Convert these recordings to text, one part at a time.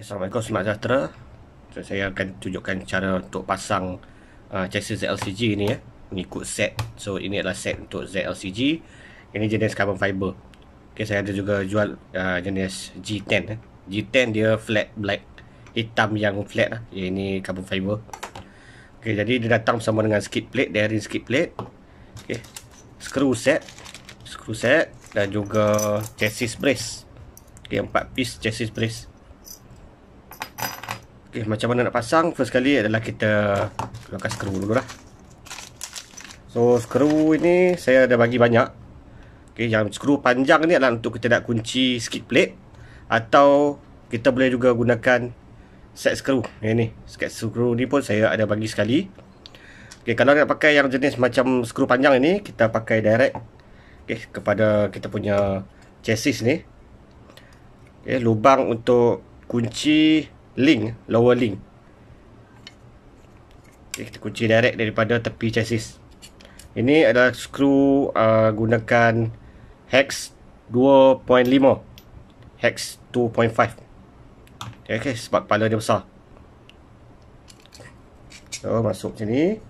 Okay, Assalamualaikum, selamat sejahtera so, Saya akan tunjukkan cara untuk pasang uh, chassis ZLCG ni ya Mengikut set So ini adalah set untuk ZLCG Ini jenis carbon fiber okay, Saya ada juga jual uh, jenis G10 eh. G10 dia flat black Hitam yang flat lah Yang ini carbon fiber okay, Jadi dia datang bersama dengan skid plate Daring skid plate okay. Screw set Screw set Dan juga chassis brace okay, empat piece chassis brace Okey, macam mana nak pasang? First kali adalah kita keluarkan skru dulu lah. So, skru ini saya ada bagi banyak. Okay, yang skru panjang ni adalah untuk kita nak kunci skid plate atau kita boleh juga gunakan set skru. Yang ni, set skru ni pun saya ada bagi sekali. Okay, kalau nak pakai yang jenis macam skru panjang ini, kita pakai direct okey kepada kita punya chassis ni. Okay, lubang untuk kunci link lower link okay, kita kunci direct daripada tepi chassis ini adalah skru uh, gunakan hex 2.5 hex 2.5 okay, sebab kepala dia besar so, masuk sini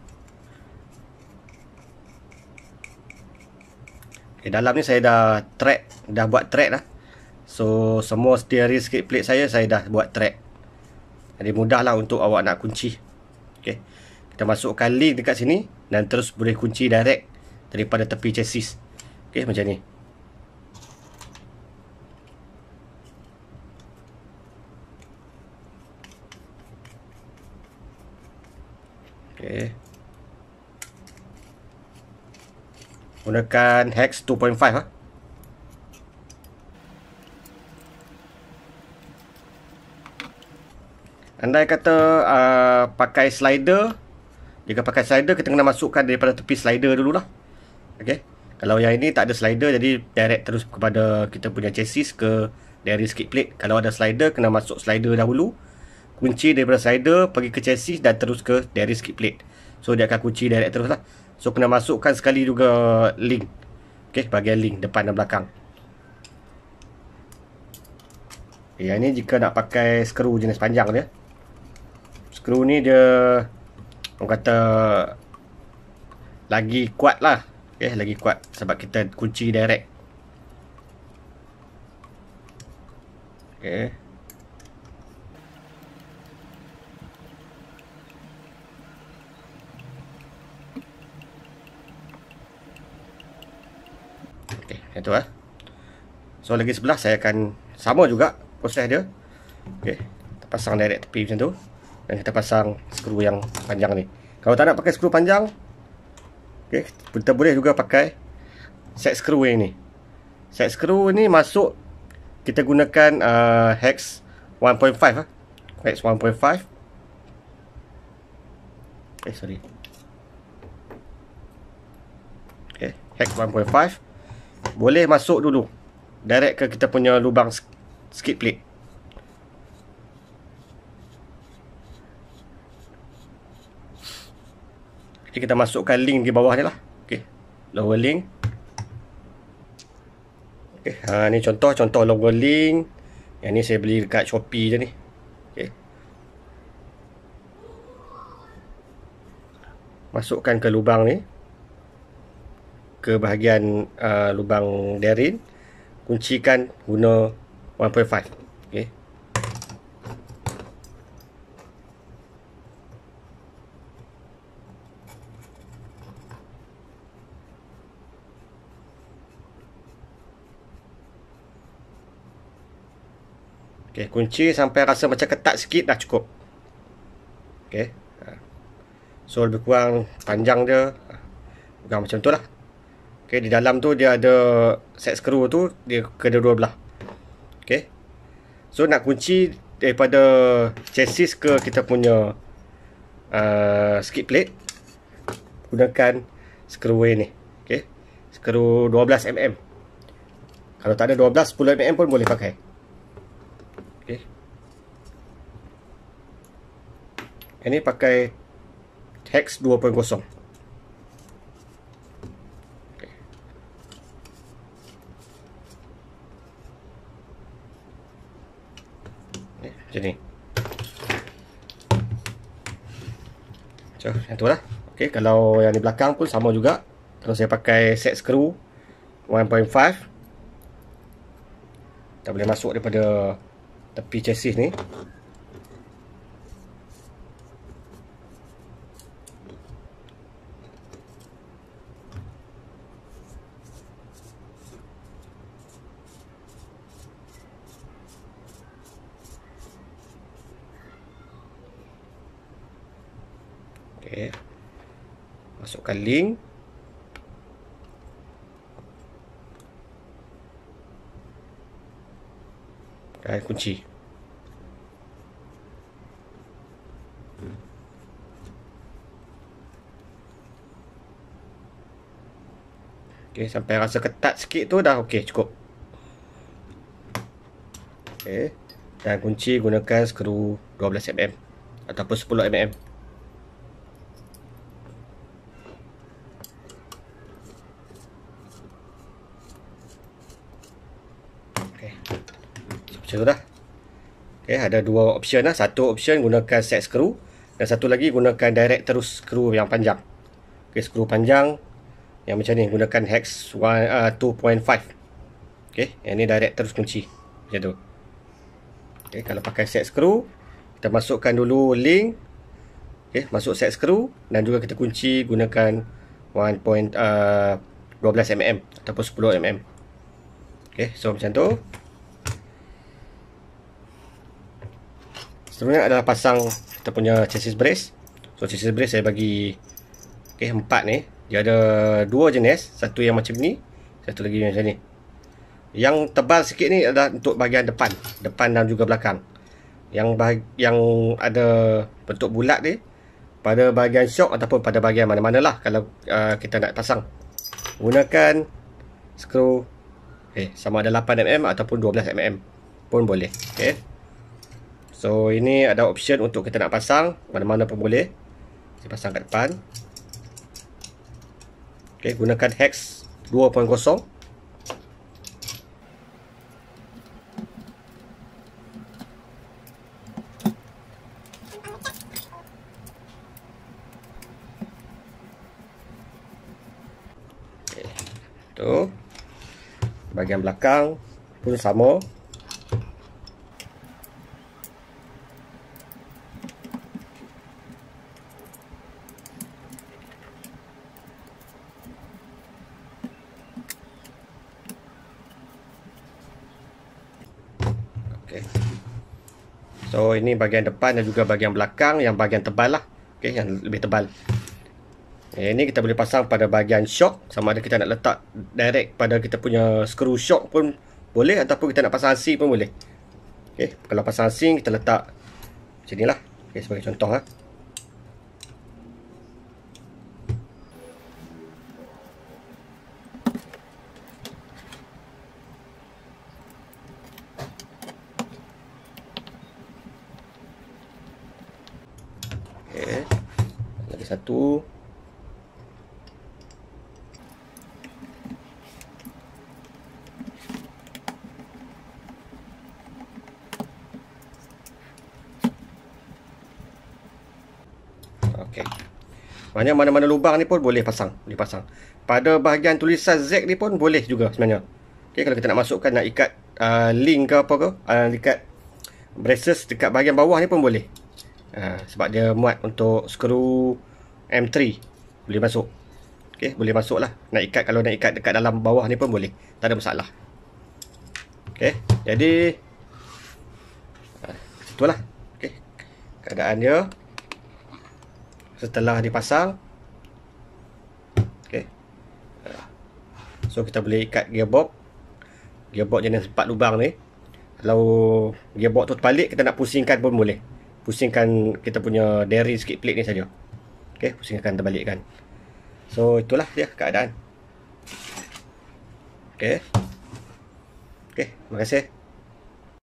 okay, dalam ni saya dah track dah buat track lah so semua steering skate plate saya saya dah buat track jadi mudahlah untuk awak nak kunci. Okey. Kita masukkan link dekat sini dan terus boleh kunci direct daripada tepi chassis. Okey macam ni. Okey. Gunakan hex 2.5 ah. Ha? Andai kata uh, pakai slider. Jika pakai slider, kita kena masukkan daripada tepi slider dulu lah. Okay. Kalau yang ini tak ada slider, jadi direct terus kepada kita punya chassis ke dari skid plate. Kalau ada slider, kena masuk slider dahulu. Kunci daripada slider, pergi ke chassis dan terus ke dari skid plate. So, dia akan kunci direct terus lah. So, kena masukkan sekali juga link. Okay, bagian link depan dan belakang. Ya ini jika nak pakai skru jenis panjang dia. Ya. Skru ni dia Orang kata Lagi kuat lah okay, eh, Lagi kuat sebab kita kunci direct Okay Okay, itu lah. So, lagi sebelah saya akan sama juga proses dia. Okay, pasang direct tepi macam tu dan eh, kita pasang skru yang panjang ni kalau tak nak pakai skru panjang okay, kita boleh juga pakai set skru yang ni set skru ni masuk kita gunakan uh, hex 1.5 ha? Ah. hex 1.5 eh sorry okay, hex 1.5 boleh masuk dulu direct ke kita punya lubang skid plate Jadi kita masukkan link di bawah ni lah okay. Lower link okay. ha, Ni contoh Contoh logo link Yang ni saya beli dekat Shopee je ni okay. Masukkan ke lubang ni Ke bahagian uh, Lubang darin Kuncikan guna 1.5 Okey, kunci sampai rasa macam ketat sikit dah cukup. Okey. Ha. So lebih kurang panjang dia ha. Bukan macam tu lah Okay, di dalam tu dia ada set screw tu Dia kedua-dua belah Okay So nak kunci daripada chassis ke kita punya uh, Skid plate Gunakan screw ni Okay Screw 12mm Kalau tak ada 12, 10mm pun boleh pakai Ini pakai hex 2.0. Jadi. Okay. So, tu lah. Okay, kalau yang di belakang pun sama juga. Kalau saya pakai set skru 1.5. Tak boleh masuk daripada tepi chassis ni. Okey. Eh, masukkan link. Dan eh, kunci. Okey, sampai rasa ketat sikit tu dah okey, cukup. Okey. Dan kunci gunakan skru 12 mm ataupun 10 mm. macam tu lah okay, ada dua option lah satu option gunakan set skru dan satu lagi gunakan direct terus skru yang panjang okay, skru panjang yang macam ni gunakan hex uh, 2.5 okay, yang ni direct terus kunci macam tu okay, kalau pakai set skru, kita masukkan dulu link okay, masuk set skru dan juga kita kunci gunakan 1.12 uh, mm ataupun 10 mm Okay, so macam tu. seterusnya adalah pasang kita punya chassis brace so chassis brace saya bagi eh empat ni dia ada dua jenis satu yang macam ni satu lagi macam ni yang tebal sikit ni adalah untuk bahagian depan depan dan juga belakang yang yang ada bentuk bulat ni pada bahagian shock ataupun pada bahagian mana-mana lah kalau uh, kita nak pasang gunakan skru eh, sama ada 8mm ataupun 12mm pun boleh okay. So ini ada option untuk kita nak pasang Mana-mana pun boleh Kita pasang kat depan Ok gunakan hex 2.0 bahagian belakang pun sama okey so ini bahagian depan dan juga bahagian belakang yang bahagian tebal lah okay, yang lebih tebal eh, ini kita boleh pasang pada bahagian shock sama ada kita nak letak direct pada kita punya screw shock pun boleh ataupun kita nak pasang asing pun boleh Okay, kalau pasang asing kita letak lah, okay sebagai contoh ah satu Okey. Banyak mana-mana lubang ni pun boleh pasang, boleh pasang. Pada bahagian tulisan Z ni pun boleh juga sebenarnya. Okay, kalau kita nak masukkan nak ikat uh, link ke apa ke, uh, dekat braces dekat bahagian bawah ni pun boleh. Uh, sebab dia muat untuk skru M3 boleh masuk. okay boleh masuk lah. Nak ikat kalau nak ikat dekat dalam bawah ni pun boleh. Tak ada masalah. Okay, jadi ah, itulah. Okey. Keadaan dia setelah dipasang ah, So kita boleh ikat gearbox. Gearbox jenis empat lubang ni. Kalau gearbox tu terbalik kita nak pusingkan pun boleh. Pusingkan kita punya dairy sikit plate ni saja. Okey, pusing akan terbalikkan. So itulah dia keadaan. Okey. Okey, terima kasih.